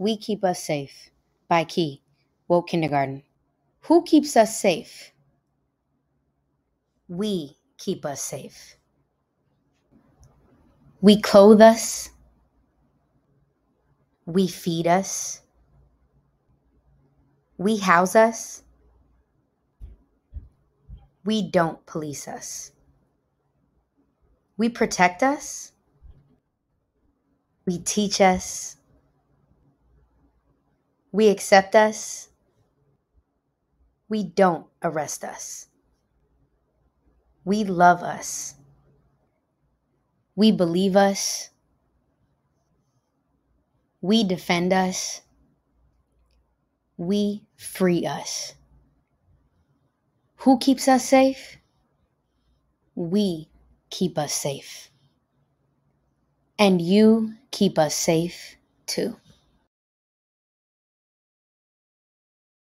We Keep Us Safe by Key, Woke Kindergarten. Who keeps us safe? We keep us safe. We clothe us. We feed us. We house us. We don't police us. We protect us. We teach us we accept us. We don't arrest us. We love us. We believe us. We defend us. We free us. Who keeps us safe? We keep us safe. And you keep us safe too.